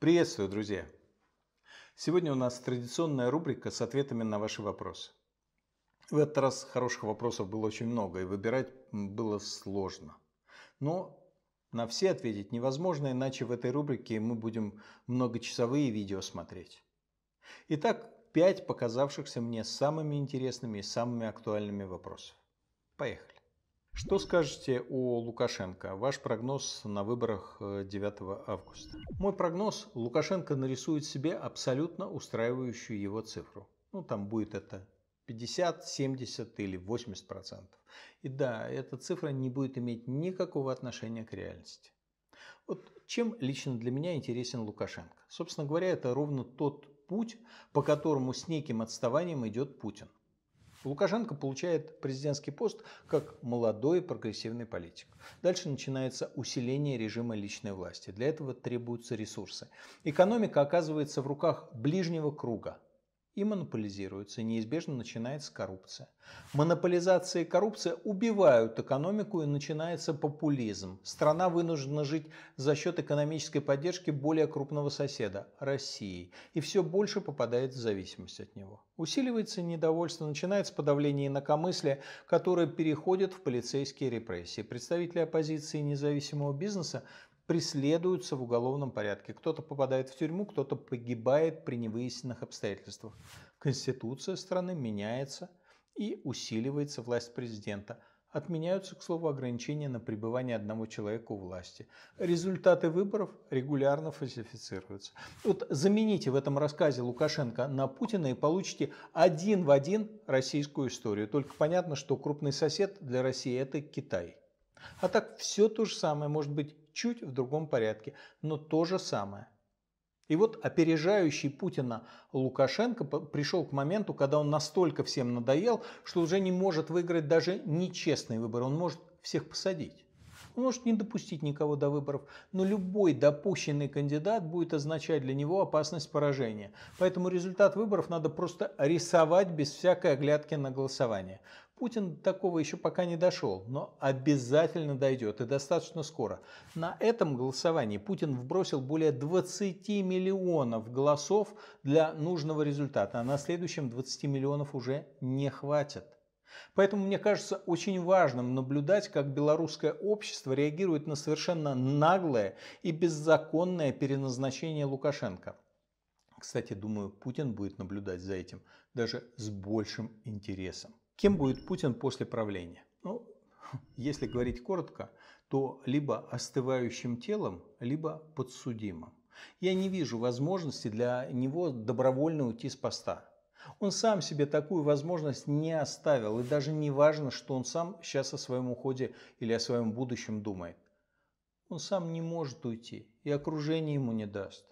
Приветствую, друзья! Сегодня у нас традиционная рубрика с ответами на ваши вопросы. В этот раз хороших вопросов было очень много, и выбирать было сложно. Но на все ответить невозможно, иначе в этой рубрике мы будем многочасовые видео смотреть. Итак, пять показавшихся мне самыми интересными и самыми актуальными вопросов. Поехали. Что скажете о Лукашенко? Ваш прогноз на выборах 9 э, августа. Мой прогноз – Лукашенко нарисует себе абсолютно устраивающую его цифру. Ну, там будет это 50, 70 или 80 процентов. И да, эта цифра не будет иметь никакого отношения к реальности. Вот чем лично для меня интересен Лукашенко? Собственно говоря, это ровно тот путь, по которому с неким отставанием идет Путин. Лукашенко получает президентский пост как молодой прогрессивный политик. Дальше начинается усиление режима личной власти. Для этого требуются ресурсы. Экономика оказывается в руках ближнего круга и монополизируется, неизбежно начинается коррупция. Монополизация и коррупция убивают экономику и начинается популизм. Страна вынуждена жить за счет экономической поддержки более крупного соседа – России, и все больше попадает в зависимость от него. Усиливается недовольство, начинается подавление инакомыслия, которое переходит в полицейские репрессии. Представители оппозиции и независимого бизнеса преследуются в уголовном порядке. Кто-то попадает в тюрьму, кто-то погибает при невыясненных обстоятельствах. Конституция страны меняется и усиливается власть президента. Отменяются, к слову, ограничения на пребывание одного человека у власти. Результаты выборов регулярно фальсифицируются. Вот замените в этом рассказе Лукашенко на Путина и получите один в один российскую историю. Только понятно, что крупный сосед для России это Китай. А так все то же самое, может быть, чуть в другом порядке, но то же самое. И вот опережающий Путина Лукашенко пришел к моменту, когда он настолько всем надоел, что уже не может выиграть даже нечестный выбор. Он может всех посадить. Он может не допустить никого до выборов, но любой допущенный кандидат будет означать для него опасность поражения. Поэтому результат выборов надо просто рисовать без всякой оглядки на голосование. Путин до такого еще пока не дошел, но обязательно дойдет и достаточно скоро. На этом голосовании Путин вбросил более 20 миллионов голосов для нужного результата, а на следующем 20 миллионов уже не хватит. Поэтому мне кажется очень важным наблюдать, как белорусское общество реагирует на совершенно наглое и беззаконное переназначение Лукашенко. Кстати, думаю, Путин будет наблюдать за этим даже с большим интересом. Кем будет Путин после правления? Ну, если говорить коротко, то либо остывающим телом, либо подсудимым. Я не вижу возможности для него добровольно уйти с поста. Он сам себе такую возможность не оставил, и даже не важно, что он сам сейчас о своем уходе или о своем будущем думает. Он сам не может уйти, и окружение ему не даст.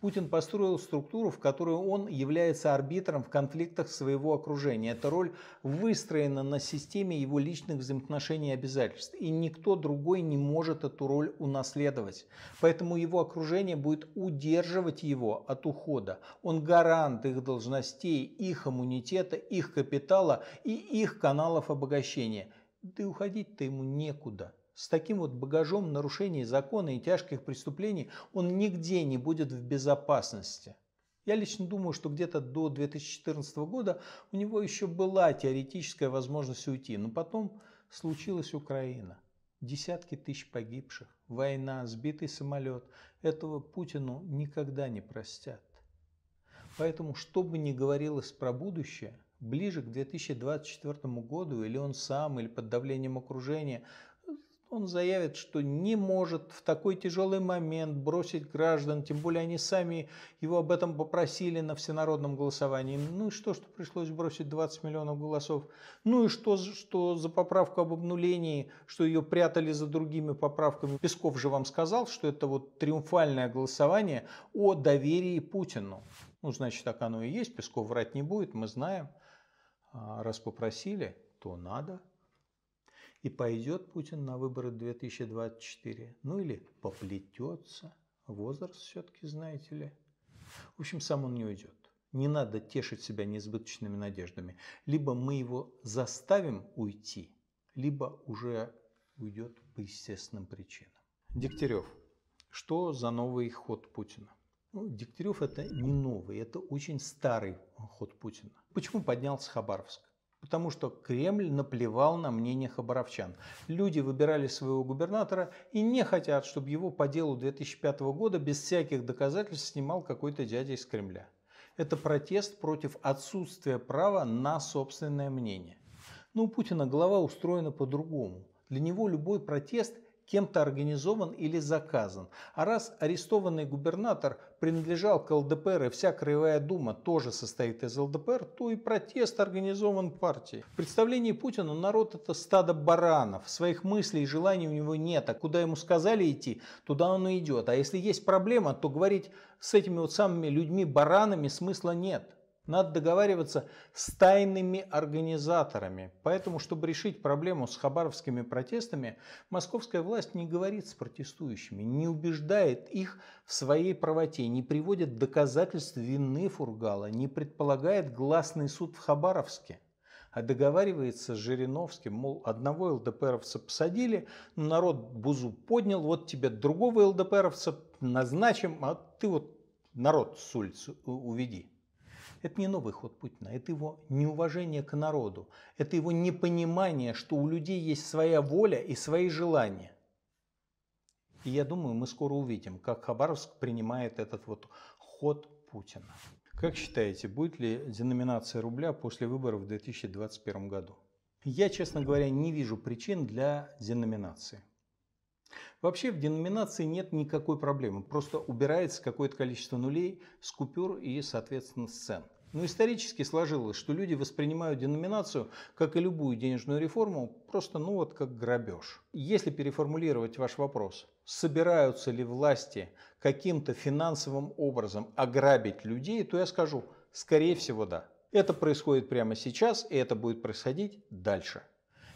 Путин построил структуру, в которой он является арбитром в конфликтах своего окружения. Эта роль выстроена на системе его личных взаимоотношений и обязательств, и никто другой не может эту роль унаследовать. Поэтому его окружение будет удерживать его от ухода. Он гарант их должностей, их иммунитета, их капитала и их каналов обогащения. Да и уходить-то ему некуда. С таким вот багажом нарушений закона и тяжких преступлений он нигде не будет в безопасности. Я лично думаю, что где-то до 2014 года у него еще была теоретическая возможность уйти, но потом случилась Украина. Десятки тысяч погибших, война, сбитый самолет. Этого Путину никогда не простят. Поэтому, что бы ни говорилось про будущее, ближе к 2024 году, или он сам, или под давлением окружения, он заявит, что не может в такой тяжелый момент бросить граждан, тем более они сами его об этом попросили на всенародном голосовании. Ну и что, что пришлось бросить 20 миллионов голосов? Ну и что, что за поправку об обнулении, что ее прятали за другими поправками? Песков же вам сказал, что это вот триумфальное голосование о доверии Путину. Ну, значит, так оно и есть, Песков врать не будет, мы знаем. А раз попросили, то надо. И пойдет Путин на выборы 2024. Ну или поплетется. Возраст все-таки, знаете ли. В общем, сам он не уйдет. Не надо тешить себя неизбыточными надеждами. Либо мы его заставим уйти, либо уже уйдет по естественным причинам. Дегтярев. Что за новый ход Путина? Ну, Дегтярев это не новый, это очень старый ход Путина. Почему поднялся Хабаровск? потому что Кремль наплевал на мнение хабаровчан. Люди выбирали своего губернатора и не хотят, чтобы его по делу 2005 года без всяких доказательств снимал какой-то дядя из Кремля. Это протест против отсутствия права на собственное мнение. Но ну, у Путина голова устроена по-другому. Для него любой протест кем-то организован или заказан. А раз арестованный губернатор принадлежал к ЛДПР и вся Краевая Дума тоже состоит из ЛДПР, то и протест организован партией. В представлении Путина народ это стадо баранов. Своих мыслей и желаний у него нет. А куда ему сказали идти, туда он и идет. А если есть проблема, то говорить с этими вот самыми людьми-баранами смысла нет. Надо договариваться с тайными организаторами. Поэтому, чтобы решить проблему с хабаровскими протестами, московская власть не говорит с протестующими, не убеждает их в своей правоте, не приводит доказательств вины Фургала, не предполагает гласный суд в Хабаровске а договаривается с Жириновским, мол, одного ЛДПРовца посадили, народ бузу поднял, вот тебе другого ЛДПРовца назначим, а ты вот народ с улицы уведи. Это не новый ход Путина, это его неуважение к народу, это его непонимание, что у людей есть своя воля и свои желания. И я думаю, мы скоро увидим, как Хабаровск принимает этот вот ход Путина. Как считаете, будет ли деноминация рубля после выборов в 2021 году? Я, честно говоря, не вижу причин для деноминации. Вообще в деноминации нет никакой проблемы, просто убирается какое-то количество нулей с купюр и, соответственно, с цен. Но исторически сложилось, что люди воспринимают деноминацию, как и любую денежную реформу, просто ну вот как грабеж. Если переформулировать ваш вопрос, собираются ли власти каким-то финансовым образом ограбить людей, то я скажу, скорее всего да. Это происходит прямо сейчас, и это будет происходить дальше.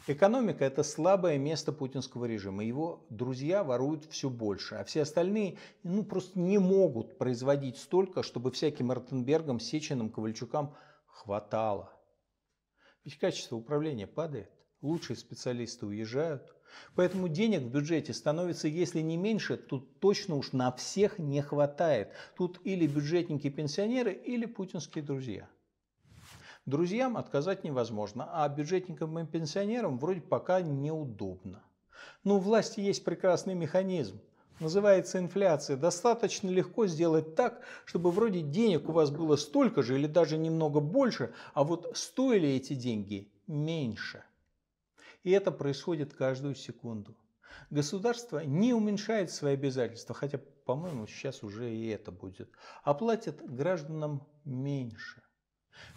Экономика – это слабое место путинского режима. Его друзья воруют все больше, а все остальные ну, просто не могут производить столько, чтобы всяким Ротенбергам, Сечиным, Ковальчукам хватало. Ведь качество управления падает, лучшие специалисты уезжают. Поэтому денег в бюджете становится, если не меньше, тут точно уж на всех не хватает. Тут или бюджетники-пенсионеры, или путинские друзья – Друзьям отказать невозможно, а бюджетникам и пенсионерам вроде пока неудобно. Но у власти есть прекрасный механизм. Называется инфляция. Достаточно легко сделать так, чтобы вроде денег у вас было столько же или даже немного больше, а вот стоили эти деньги меньше. И это происходит каждую секунду. Государство не уменьшает свои обязательства, хотя, по-моему, сейчас уже и это будет, а платит гражданам меньше.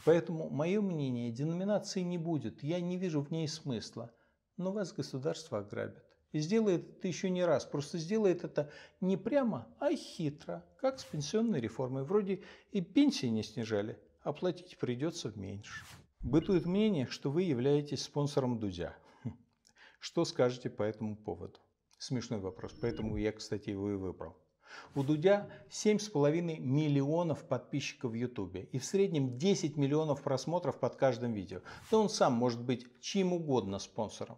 Поэтому мое мнение, деноминации не будет, я не вижу в ней смысла. Но вас государство ограбит. И сделает это еще не раз. Просто сделает это не прямо, а хитро, как с пенсионной реформой. Вроде и пенсии не снижали, а платить придется меньше. Бытует мнение, что вы являетесь спонсором Дудя. Хм. Что скажете по этому поводу? Смешной вопрос, поэтому я, кстати, его и выбрал. У Дудя 7,5 миллионов подписчиков в Ютубе и в среднем 10 миллионов просмотров под каждым видео. Да он сам может быть чьим угодно спонсором.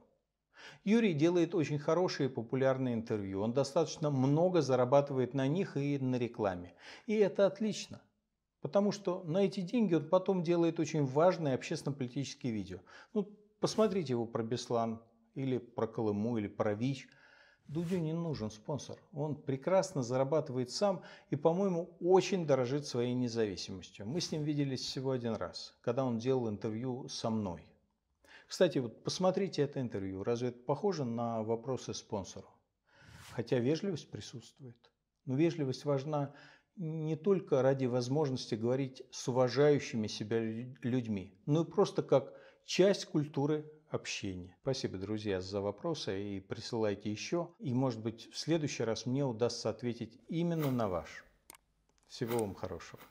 Юрий делает очень хорошие и популярные интервью. Он достаточно много зарабатывает на них и на рекламе. И это отлично. Потому что на эти деньги он потом делает очень важные общественно-политические видео. Ну, посмотрите его про Беслан, или про Колыму, или про ВИЧ – Дудю не нужен спонсор. Он прекрасно зарабатывает сам и, по-моему, очень дорожит своей независимостью. Мы с ним виделись всего один раз, когда он делал интервью со мной. Кстати, вот посмотрите это интервью. Разве это похоже на вопросы спонсору? Хотя вежливость присутствует. Но вежливость важна не только ради возможности говорить с уважающими себя людьми, но и просто как часть культуры общения. Спасибо, друзья, за вопросы и присылайте еще. И, может быть, в следующий раз мне удастся ответить именно на ваш. Всего вам хорошего.